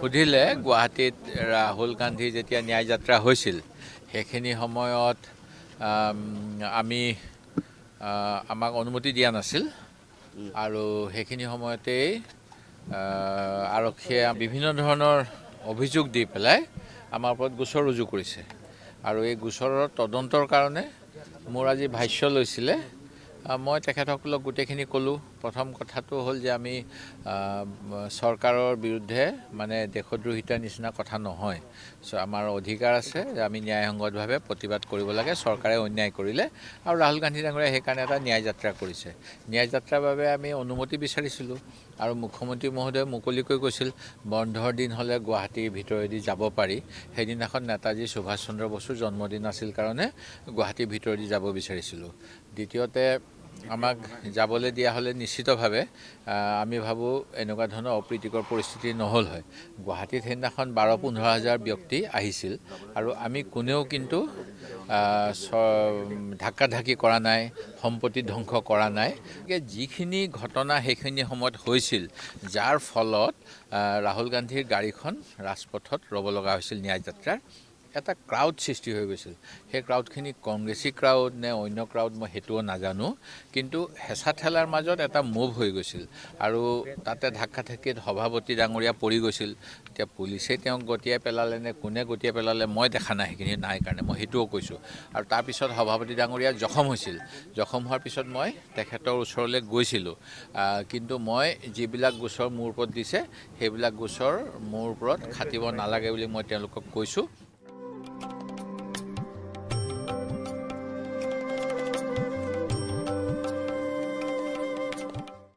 সুধিলে গুৱাহাটীত ৰাহুল গান্ধী যেতিয়া ন্যায় যাত্ৰা হৈছিল সেইখিনি সময়ত আমি আমাক অনুমতি দিয়া নাছিল আৰু সেইখিনি সময়তেই আৰক্ষীয়ে বিভিন্ন ধৰণৰ অভিযোগ দি পেলাই আমাৰ ওপৰত গোচৰ ৰুজু কৰিছে আৰু এই গোচৰৰ তদন্তৰ কাৰণে মোৰ আজি ভাষ্য লৈছিলে মই তেখেতসকলক গোটেইখিনি ক'লোঁ প্ৰথম কথাটো হ'ল যে আমি চৰকাৰৰ বিৰুদ্ধে মানে দেশদ্ৰোহিতাৰ নিচিনা কথা নহয় চ' আমাৰ অধিকাৰ আছে যে আমি ন্যায়সংগতভাৱে প্ৰতিবাদ কৰিব লাগে চৰকাৰে অন্যায় কৰিলে আৰু ৰাহুল গান্ধী ডাঙৰীয়া সেইকাৰণে এটা ন্যায় যাত্ৰা কৰিছে ন্যায় যাত্ৰাৰ বাবে আমি অনুমতি বিচাৰিছিলোঁ আৰু মুখ্যমন্ত্ৰী মহোদয়ে মুকলিকৈ কৈছিল বন্ধৰ দিন হ'লে গুৱাহাটীৰ ভিতৰেদি যাব পাৰি সেইদিনাখন নেতাজী সুভাষ চন্দ্ৰ বসুৰ জন্মদিন আছিল কাৰণে গুৱাহাটীৰ ভিতৰেদি যাব বিচাৰিছিলোঁ দ্বিতীয়তে আমাক যাবলৈ দিয়া হ'লে নিশ্চিতভাৱে আমি ভাবোঁ এনেকুৱা ধৰণৰ অপ্ৰীতিকৰ পৰিস্থিতি নহ'ল হয় গুৱাহাটীত সেইদিনাখন বাৰ পোন্ধৰ হাজাৰ ব্যক্তি আহিছিল আৰু আমি কোনেও কিন্তু ধাক্কা ধাকি কৰা নাই সম্পত্তি ধ্বংস কৰা নাই গতিকে যিখিনি ঘটনা সেইখিনি সময়ত হৈছিল যাৰ ফলত ৰাহুল গান্ধীৰ গাড়ীখন ৰাজপথত ৰ'ব লগা হৈছিল ন্যায় যাত্ৰাৰ এটা ক্ৰাউড সৃষ্টি হৈ গৈছিল সেই ক্ৰাউডখিনি কংগ্ৰেছী ক্ৰাউড নে অন্য ক্ৰাউড মই সেইটোও নাজানো কিন্তু হেঁচা ঠেলাৰ মাজত এটা মুভ হৈ গৈছিল আৰু তাতে ধাক্কা ধাক্কিত সভাপতি ডাঙৰীয়া পৰি গৈছিল এতিয়া পুলিচে তেওঁক গতিয়াই পেলালে নে কোনে গতিয়াই পেলালে মই দেখা নাই সেইখিনি নাই কাৰণে মই সেইটোও কৈছোঁ আৰু তাৰপিছত সভাপতি ডাঙৰীয়া জখম হৈছিল জখম হোৱাৰ পিছত মই তেখেতৰ ওচৰলৈ গৈছিলোঁ কিন্তু মই যিবিলাক গোচৰ মোৰ ওপৰত দিছে সেইবিলাক গোচৰ মোৰ ওপৰত খাটিব নালাগে বুলি মই তেওঁলোকক কৈছোঁ